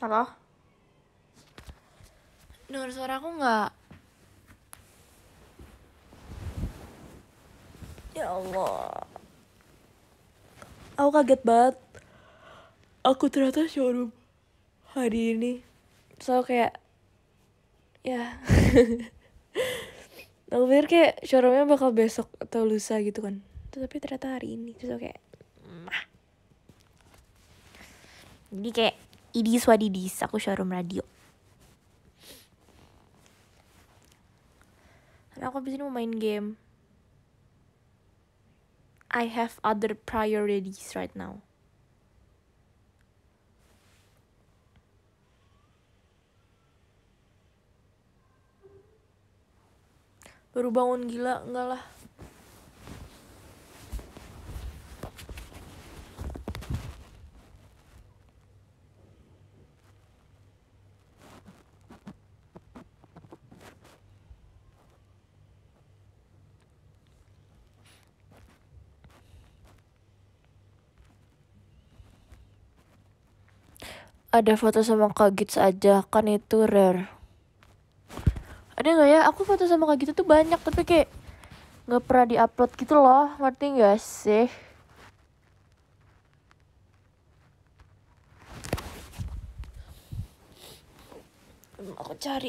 Halo? Dengar suara aku nggak? Ya Allah. Aku kaget banget. Aku ternyata showroom hari ini. So kayak ya. aku pikir kayak showroomnya bakal besok atau lusa gitu kan. Tapi ternyata hari ini. Terus so, kayak mah. Jadi kayak Idis wadidis, aku showroom radio. Karena aku abis ini mau main game. I have other priorities right now. Baru bangun gila, enggak lah. ada foto sama Kak Gits aja kan itu rare ada nggak ya aku foto sama Kak Gits tuh banyak tapi kayak nggak pernah diupload gitu loh ngerti nggak sih aku cari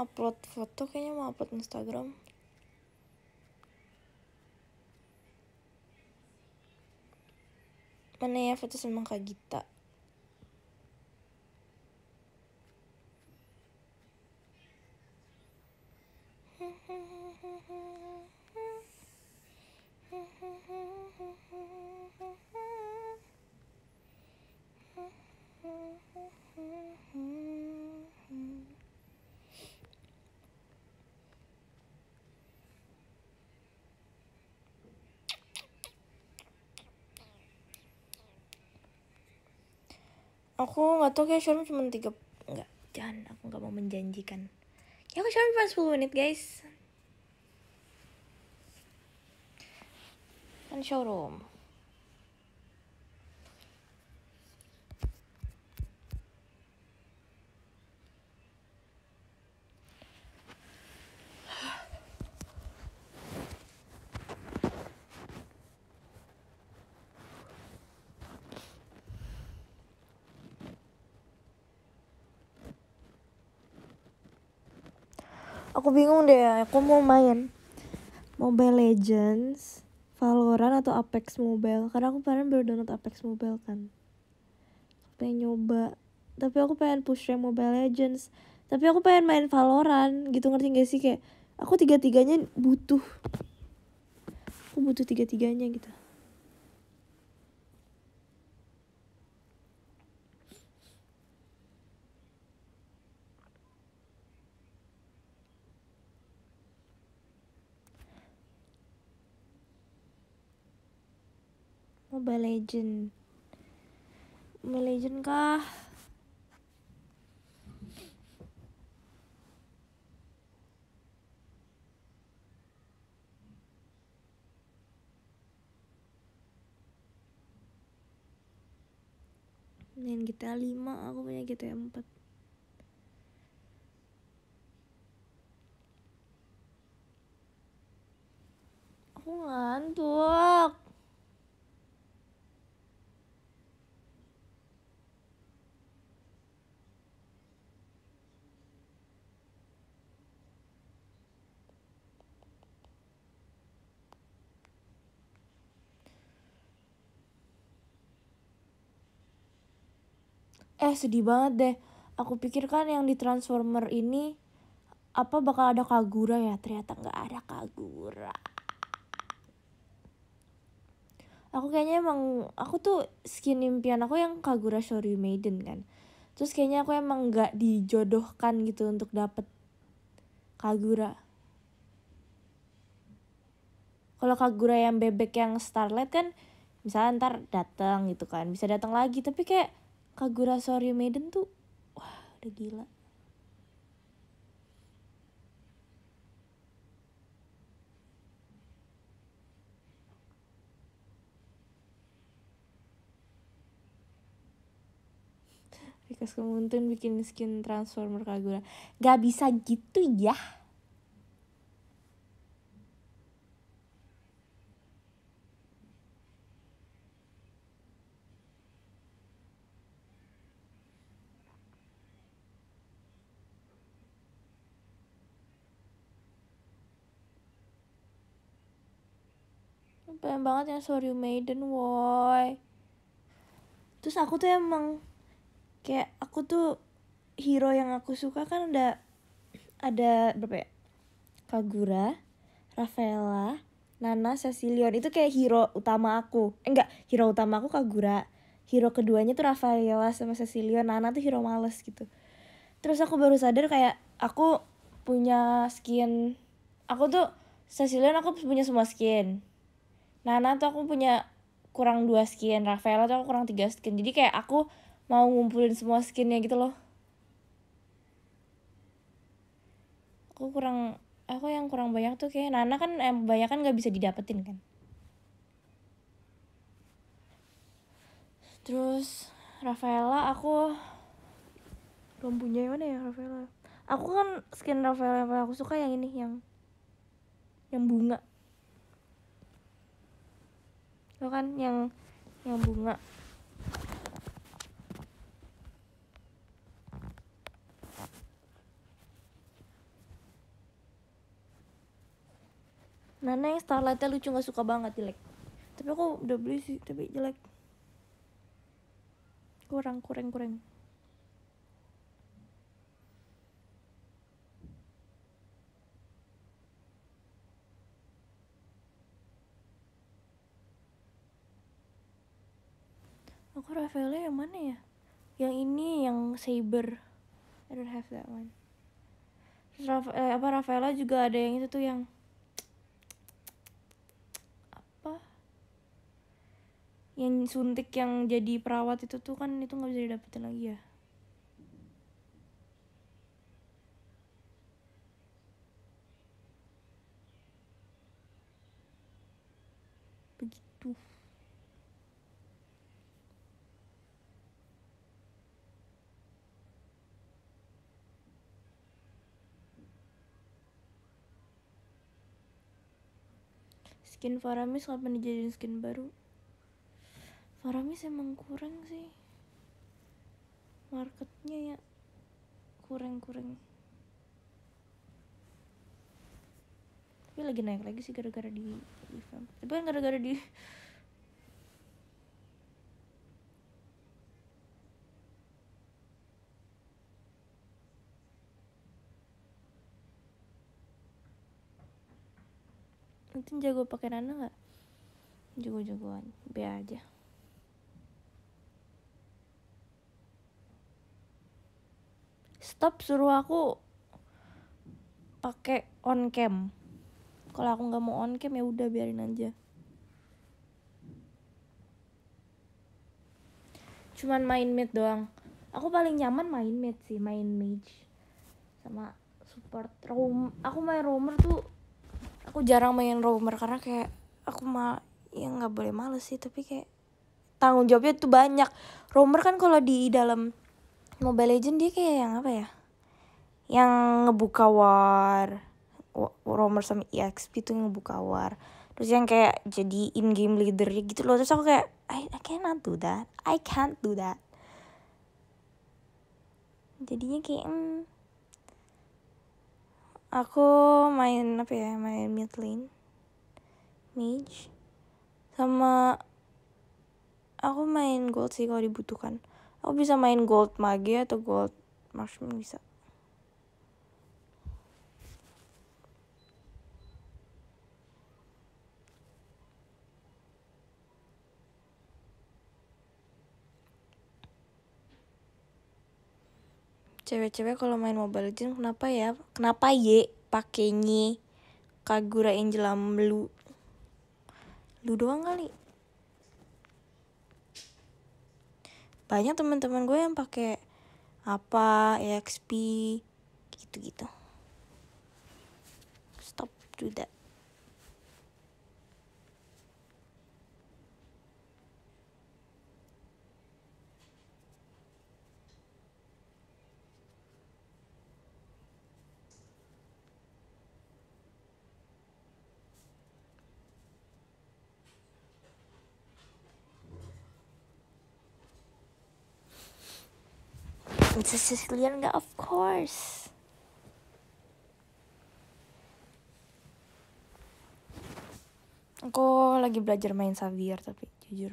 upload foto kayaknya mau upload Instagram mana ya foto sama Kak Gita aku nggak tahu kayak showroom cuma tiga nggak jangan aku nggak mau menjanjikan ya aku showroom cuma sepuluh menit guys kan showroom aku bingung deh aku mau main Mobile Legends Valorant atau Apex Mobile karena aku pernah baru download Apex Mobile kan aku pengen nyoba tapi aku pengen push rank Mobile Legends tapi aku pengen main Valorant gitu ngerti gak sih kayak aku tiga tiganya butuh aku butuh tiga tiganya gitu Mobile Legend. Mobile Legend kah? main GTA 5 aku punya GTA 4 aku ngantuk eh sedih banget deh aku pikir kan yang di Transformer ini apa bakal ada Kagura ya ternyata nggak ada Kagura aku kayaknya emang aku tuh skin impian aku yang Kagura Shoryu Maiden kan terus kayaknya aku emang nggak dijodohkan gitu untuk dapet Kagura kalau Kagura yang bebek yang starlet kan misalnya ntar datang gitu kan bisa datang lagi tapi kayak Kagura Soryu Maiden tuh wah udah gila Rikas kemuntun bikin skin Transformer Kagura Gak bisa gitu ya pengen banget yang Sorry Maiden woi terus aku tuh emang kayak aku tuh hero yang aku suka kan ada ada berapa ya Kagura Rafaela Nana Cecilion itu kayak hero utama aku eh, enggak hero utama aku Kagura hero keduanya tuh Rafaela sama Cecilion Nana tuh hero males gitu terus aku baru sadar kayak aku punya skin aku tuh Cecilion aku punya semua skin Nana tuh aku punya kurang dua skin, Rafaela tuh aku kurang tiga skin. Jadi kayak aku mau ngumpulin semua skinnya gitu loh. Aku kurang, aku yang kurang banyak tuh kayak Nana kan yang banyak kan gak bisa didapetin kan. Terus Rafaela aku belum punya yang mana ya Rafaela. Aku kan skin Rafaela yang aku suka yang ini yang yang bunga itu kan yang yang bunga Nana yang Starlightnya lucu gak suka banget jelek Tapi aku udah beli sih tapi jelek Kurang kurang kurang oh Rafaela yang mana ya yang ini yang Saber I don't have that one terus Rafa, eh, apa Rafaela juga ada yang itu tuh yang apa yang suntik yang jadi perawat itu tuh kan itu nggak bisa didapetin lagi ya begitu skin Faramis kapan dijadiin skin baru Faramis emang kurang sih marketnya ya kurang-kurang tapi lagi naik lagi sih gara-gara di, event tapi eh, kan gara-gara di Nanti jago pakai Nana nggak? Jago-jagoan, be aja. Stop suruh aku pakai on cam. Kalau aku nggak mau on cam ya udah biarin aja. Cuman main mid doang. Aku paling nyaman main mid sih, main mage sama support roam. Aku main roamer tuh aku jarang main rumor karena kayak aku mah ya nggak boleh males sih tapi kayak tanggung jawabnya tuh banyak rumor kan kalau di dalam mobile legend dia kayak yang apa ya yang ngebuka war romer sama exp itu yang ngebuka war terus yang kayak jadi in game leader gitu loh terus aku kayak I, I cannot do that I can't do that jadinya kayak mm, aku main apa ya main mid lane mage sama aku main gold sih kalau dibutuhkan aku bisa main gold mage atau gold marksman bisa cewek-cewek kalau main Mobile Legends kenapa ya? Kenapa ye pakainya Kagura Angel lu? Lu doang kali. Banyak teman-teman gue yang pakai apa EXP gitu-gitu. Stop do that. Princess Cecilia enggak, of course. Aku lagi belajar main Xavier tapi jujur.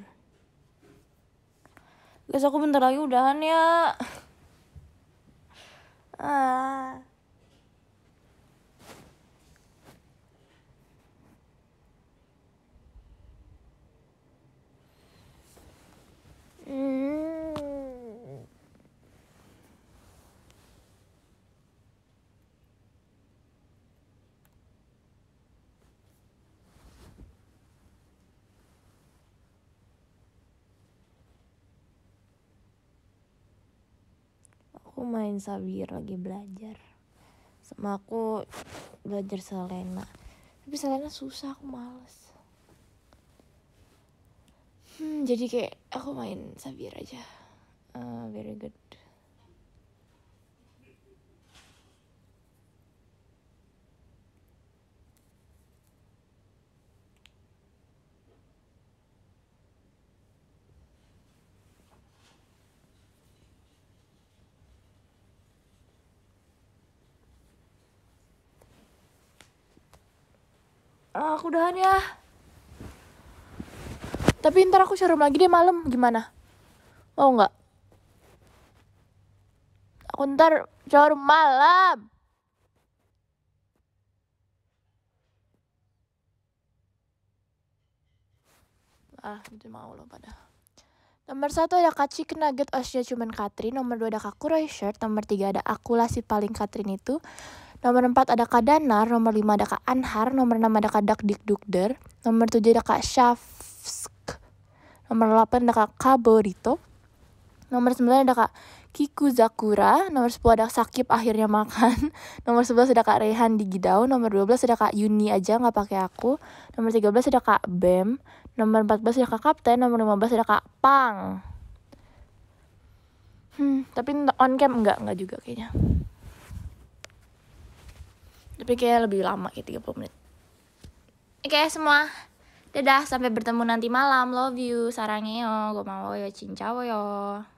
Guys aku bentar lagi udahan ya. ah. aku main sabir lagi belajar sama aku belajar Selena tapi Selena susah aku males hmm jadi kayak aku main sabir aja uh, very good Ah, aku udahan ya tapi ntar aku serum lagi deh malam gimana mau nggak aku ntar serum malam ah itu mau lo pada Nomor satu ada Kak Chicken Nugget, osnya cuman Katrin. Nomor dua ada Kuroi Shirt. Nomor tiga ada akulasi si paling Katrin itu. Nomor 4 ada Kak Danar, nomor 5 ada Kak Anhar, nomor 6 ada Kak Dakdik Dukder, nomor 7 ada Kak Syafsk, nomor 8 ada Kak Kaborito, nomor 9 ada Kak Kiku Zakura, nomor 10 ada Sakip akhirnya makan, nomor 11 ada Kak Rehan di Gidau, nomor 12 ada Kak Yuni aja nggak pakai aku, nomor 13 ada Kak Bem, nomor 14 ada Kak Kapten, nomor 15 ada Kak Pang. Hmm, tapi on cam enggak, enggak juga kayaknya tapi kayak lebih lama kayak 30 menit oke okay, semua dadah sampai bertemu nanti malam love you sarangeo gue mau yo cincau yo